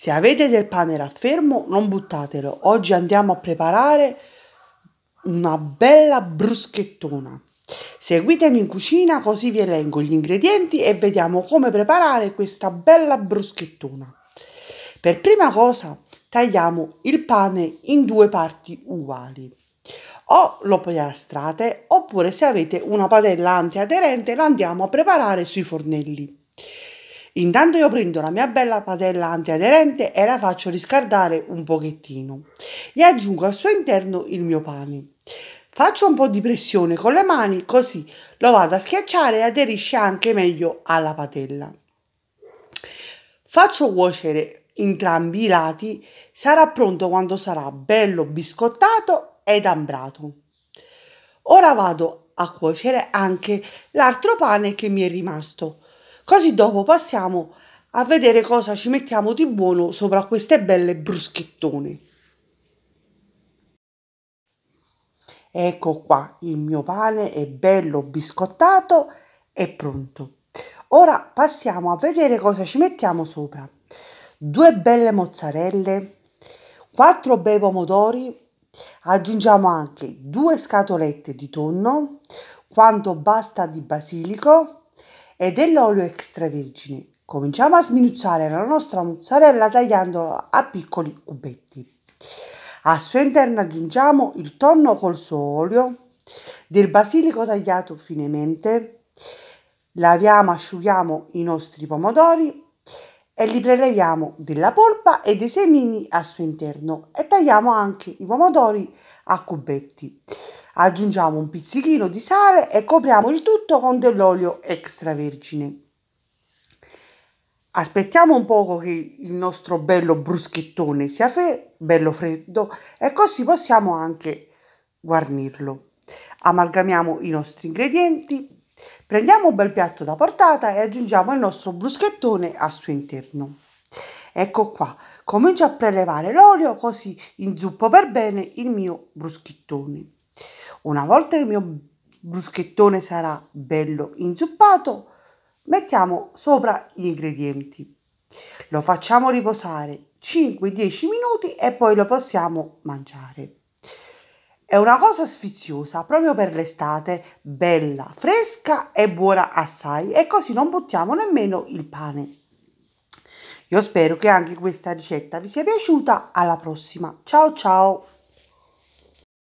Se avete del pane raffermo, non buttatelo. Oggi andiamo a preparare una bella bruschettona. Seguitemi in cucina così vi elenco gli ingredienti e vediamo come preparare questa bella bruschettona. Per prima cosa tagliamo il pane in due parti uguali. O lo piastrate oppure se avete una padella antiaderente la andiamo a preparare sui fornelli. Intanto io prendo la mia bella padella antiaderente e la faccio riscaldare un pochettino e aggiungo al suo interno il mio pane. Faccio un po' di pressione con le mani così lo vado a schiacciare e aderisce anche meglio alla padella. Faccio cuocere entrambi i lati, sarà pronto quando sarà bello biscottato ed ambrato. Ora vado a cuocere anche l'altro pane che mi è rimasto Così dopo passiamo a vedere cosa ci mettiamo di buono sopra queste belle bruschettone. Ecco qua, il mio pane è bello biscottato e pronto. Ora passiamo a vedere cosa ci mettiamo sopra. Due belle mozzarelle, quattro bei pomodori, aggiungiamo anche due scatolette di tonno, quanto basta di basilico e dell'olio extravergine. Cominciamo a sminuzzare la nostra mozzarella tagliandola a piccoli cubetti. Al suo interno aggiungiamo il tonno col suo olio, del basilico tagliato finemente, laviamo, asciughiamo i nostri pomodori e li preleviamo della polpa e dei semini al suo interno e tagliamo anche i pomodori a cubetti. Aggiungiamo un pizzichino di sale e copriamo il tutto con dell'olio extravergine. Aspettiamo un poco che il nostro bello bruschettone sia fe, bello freddo e così possiamo anche guarnirlo. Amalgamiamo i nostri ingredienti, prendiamo un bel piatto da portata e aggiungiamo il nostro bruschettone al suo interno. Ecco qua, comincio a prelevare l'olio così inzuppo per bene il mio bruschettone. Una volta che il mio bruschettone sarà bello inzuppato, mettiamo sopra gli ingredienti. Lo facciamo riposare 5-10 minuti e poi lo possiamo mangiare. È una cosa sfiziosa proprio per l'estate, bella, fresca e buona assai e così non buttiamo nemmeno il pane. Io spero che anche questa ricetta vi sia piaciuta, alla prossima, ciao ciao!